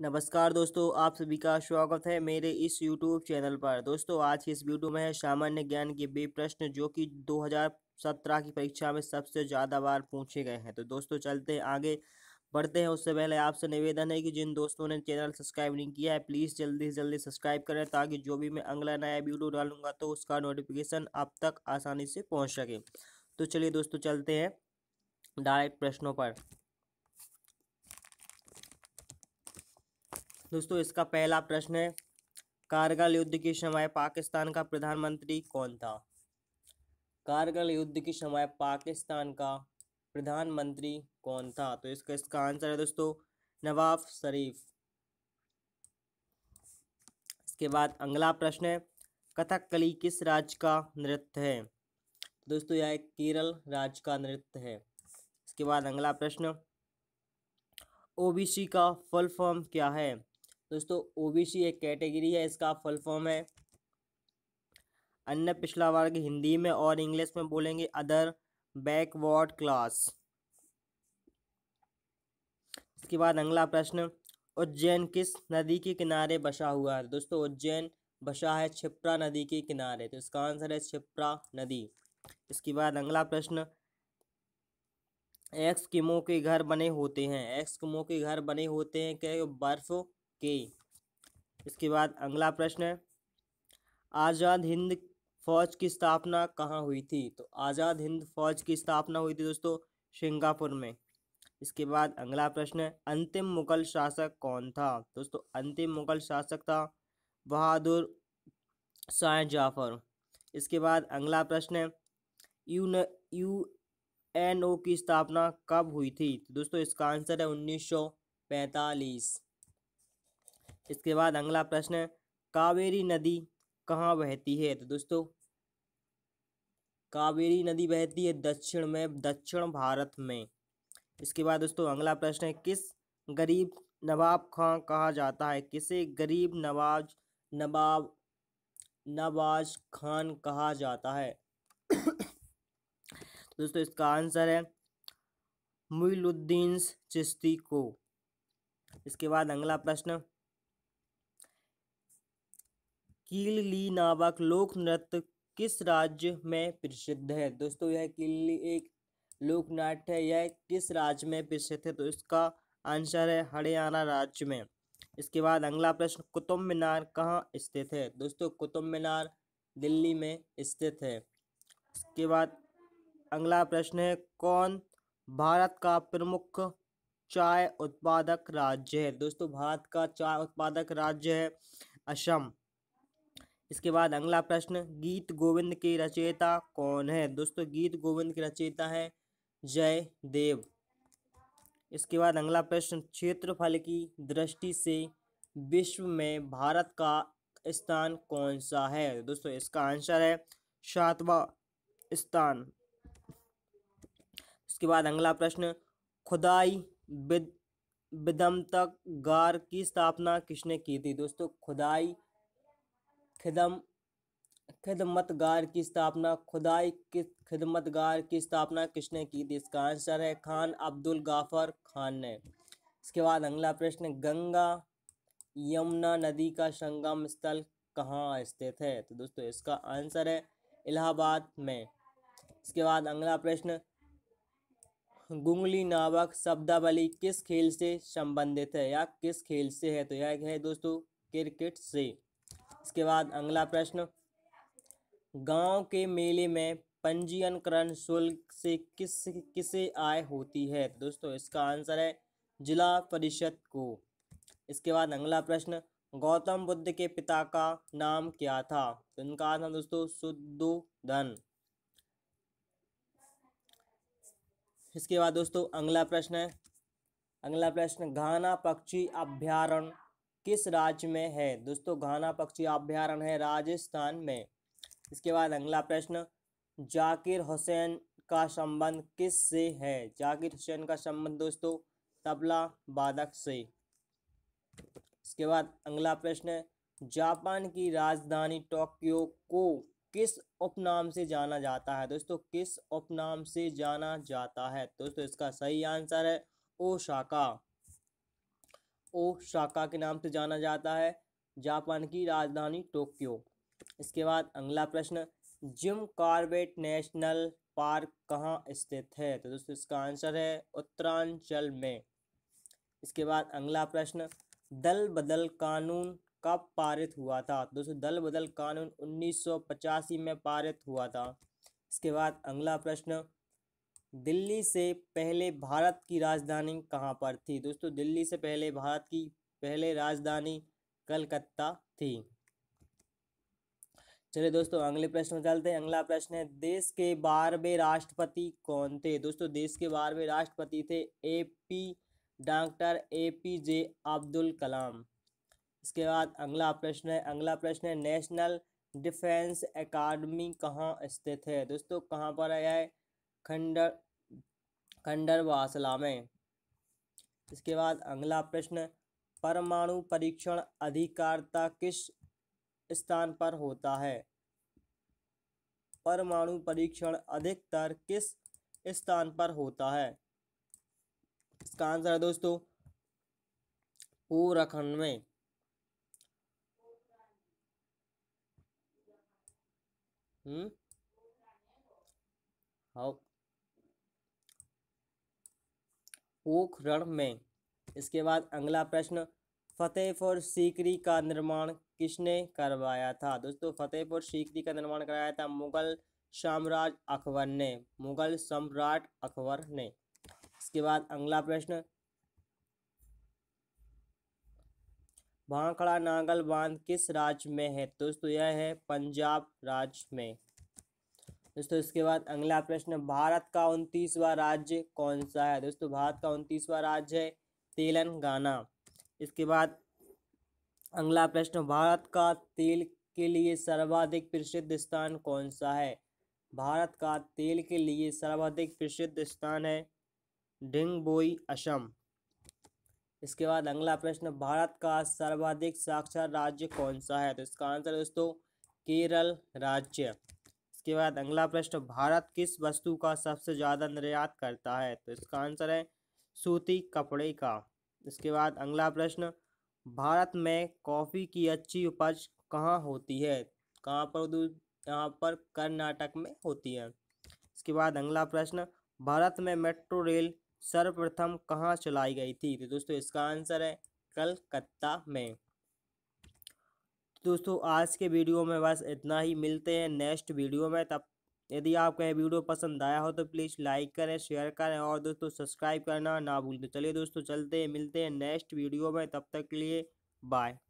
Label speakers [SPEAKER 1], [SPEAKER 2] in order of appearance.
[SPEAKER 1] नमस्कार दोस्तों आप सभी का स्वागत है मेरे इस यूट्यूब चैनल पर दोस्तों आज की इस वीडियो में है सामान्य ज्ञान के बे प्रश्न जो कि 2017 की परीक्षा में सबसे ज़्यादा बार पूछे गए हैं तो दोस्तों चलते हैं आगे बढ़ते हैं उससे पहले आपसे निवेदन है कि जिन दोस्तों ने चैनल सब्सक्राइब नहीं किया है प्लीज़ जल्दी से जल्दी सब्सक्राइब करें ताकि जो भी मैं अगला नया वीडियो डालूंगा तो उसका नोटिफिकेशन आप तक आसानी से पहुँच सके तो चलिए दोस्तों चलते हैं डायरेक्ट प्रश्नों पर दोस्तों इसका पहला प्रश्न है कारगिल युद्ध के समय पाकिस्तान का प्रधानमंत्री कौन था कारगिल युद्ध के समय पाकिस्तान का प्रधानमंत्री कौन था तो इसका इसका आंसर है दोस्तों नवाब शरीफ इसके बाद अगला प्रश्न है कथकली किस राज्य का नृत्य है तो दोस्तों यह केरल राज्य का नृत्य है इसके बाद अगला प्रश्न ओबीसी का फुल फॉर्म क्या है दोस्तों ओबीसी एक कैटेगरी है इसका फुल फॉर्म है अन्य पिछला वर्ग हिंदी में और इंग्लिश में बोलेंगे अदर बैकवर्ड क्लास इसके बाद अगला प्रश्न उज्जैन किस नदी के किनारे बसा हुआ है दोस्तों उज्जैन बसा है छिप्रा नदी के किनारे तो इसका आंसर है छिप्रा नदी इसके बाद अगला प्रश्न एक्स किमो के घर बने होते हैं एक्स किमो के घर बने होते हैं क्या बर्फ के इसके बाद अगला प्रश्न है आज़ाद हिंद फौज की स्थापना कहाँ हुई थी तो आज़ाद हिंद फौज की स्थापना हुई थी दोस्तों सिंगापुर में इसके बाद अगला प्रश्न है अंतिम मुगल शासक कौन था दोस्तों अंतिम मुगल शासक था बहादुर शाह जाफर इसके बाद अगला प्रश्न है यू यू एन ओ की स्थापना कब हुई थी दोस्तों इसका आंसर है उन्नीस सौ पैंतालीस इसके बाद अगला प्रश्न कावेरी नदी कहाँ बहती है तो दोस्तों कावेरी नदी बहती है दक्षिण में दक्षिण भारत में इसके बाद दोस्तों अगला प्रश्न है किस गरीब नवाब खां कहा जाता है किसे गरीब नवाज नवाब नवाज खान कहा जाता है दोस्तों इसका आंसर है मुइलुद्दीन चिश्ती को इसके बाद अगला प्रश्न ली नावक लोक नृत्य किस राज्य में प्रसिद्ध है दोस्तों यह कीलली एक लोक नाट्य है यह किस राज्य में प्रसिद्ध है तो इसका आंसर है हरियाणा राज्य में इसके बाद अगला प्रश्न कुतुब मीनार कहाँ स्थित है दोस्तों कुतुब मीनार दिल्ली में स्थित है इसके बाद अगला प्रश्न है कौन भारत का प्रमुख चाय उत्पादक राज्य है दोस्तों भारत का चाय उत्पादक राज्य है असम इसके बाद अगला प्रश्न गीत गोविंद के रचयिता कौन है दोस्तों गीत गोविंद के रचयिता है जय देव इसके बाद अगला प्रश्न क्षेत्रफल की दृष्टि से विश्व में भारत का स्थान कौन सा है दोस्तों इसका आंसर है सातवा स्थान इसके बाद अगला प्रश्न खुदाई बिद गार की स्थापना किसने की थी दोस्तों खुदाई खिदम खिदमतगार की स्थापना खुदाई की खिदमतगार की स्थापना किसने की थी इसका आंसर है खान अब्दुल गाफर खान ने इसके बाद अगला प्रश्न गंगा यमुना नदी का संगम स्थल कहाँ स्थित है तो दोस्तों इसका आंसर है इलाहाबाद में इसके बाद अगला प्रश्न गुंगली नावक शब्दावली किस खेल से संबंधित है या किस खेल से है तो यह है दोस्तों क्रिकेट से इसके बाद अगला प्रश्न गांव के मेले में पंजीकरण शुल्क से किस किसे आय होती है तो दोस्तों इसका आंसर है जिला परिषद को इसके बाद अगला प्रश्न गौतम बुद्ध के पिता का नाम क्या था तो इनका आंसर दोस्तों सुद्धोधन इसके बाद दोस्तों अगला प्रश्न है अगला प्रश्न घाना पक्षी अभ्यारण्य किस राज्य में है दोस्तों घाना पक्षी अभ्यारण है राजस्थान में इसके बाद अगला प्रश्न जाकिर हुसैन का संबंध किस से है जाकिर हुसैन का संबंध दोस्तों तबला वादक से इसके बाद अगला प्रश्न जापान की राजधानी टोक्यो को किस उपनाम से जाना जाता है दोस्तों किस उपनाम से जाना जाता है दोस्तों इसका सही आंसर है ओशाका ओ शाखा के नाम से जाना जाता है जापान की राजधानी टोक्यो इसके बाद अगला प्रश्न जिम कार्बेट नेशनल पार्क कहाँ स्थित है तो दोस्तों इसका आंसर है उत्तरांचल में इसके बाद अगला प्रश्न दल बदल कानून कब पारित हुआ था तो दोस्तों दल बदल कानून उन्नीस में पारित हुआ था इसके बाद अगला प्रश्न दिल्ली से पहले भारत की राजधानी कहाँ पर थी दोस्तों दिल्ली से पहले भारत की पहले राजधानी कलकत्ता थी चलिए दोस्तों अगले प्रश्न में चलते हैं अगला प्रश्न है देश के बारहवें राष्ट्रपति कौन थे दोस्तों देश के बारहवें राष्ट्रपति थे A P doctor A P J Abdul Kalam इसके बाद अगला प्रश्न है अगला प्रश्न है नेशनल डिफेंस एकेडमी कहाँ स्थित है दोस्तों कहाँ पर आया है खंडर खंडर कंडरवासला में इसके बाद अगला प्रश्न परमाणु परीक्षण अधिकारता किस स्थान पर होता है परमाणु परीक्षण अधिकतर किस स्थान पर होता है इसका आंसर है दोस्तों पूरखंड में हम्म हाँ पोखरण में इसके बाद अगला प्रश्न फतेहपुर सीकरी का निर्माण किसने करवाया था दोस्तों फतेहपुर सीकरी का निर्माण कराया था मुगल साम्राज्य अकबर ने मुगल सम्राट अकबर ने इसके बाद अगला प्रश्न भाखड़ा नांगल बांध किस राज्य में है दोस्तों यह है पंजाब राज्य में दोस्तों इसके बाद अगला प्रश्न भारत का उनतीसवा राज्य कौन सा है दोस्तों भारत का उनतीसवा राज्य है तेलंगाना इसके बाद अगला प्रश्न भारत का तेल के लिए सर्वाधिक प्रसिद्ध स्थान कौन सा है भारत का तेल के लिए सर्वाधिक प्रसिद्ध स्थान है बोई असम इसके बाद अगला प्रश्न भारत का सर्वाधिक साक्षर राज्य कौन सा है तो इसका आंसर दोस्तों केरल राज्य इसके बाद अगला प्रश्न भारत किस वस्तु का सबसे ज़्यादा निर्यात करता है तो इसका आंसर है सूती कपड़े का इसके बाद अगला प्रश्न भारत में कॉफ़ी की अच्छी उपज कहाँ होती है कहाँ पर यहाँ पर कर्नाटक में होती है इसके बाद अगला प्रश्न भारत में मेट्रो रेल सर्वप्रथम कहाँ चलाई गई थी तो दोस्तों इसका आंसर है कलकत्ता में दोस्तों आज के वीडियो में बस इतना ही मिलते हैं नेक्स्ट वीडियो में तब यदि आपको यह वीडियो पसंद आया हो तो प्लीज़ लाइक करें शेयर करें और दोस्तों सब्सक्राइब करना ना भूलें तो चलिए दोस्तों चलते हैं मिलते हैं नेक्स्ट वीडियो में तब तक के लिए बाय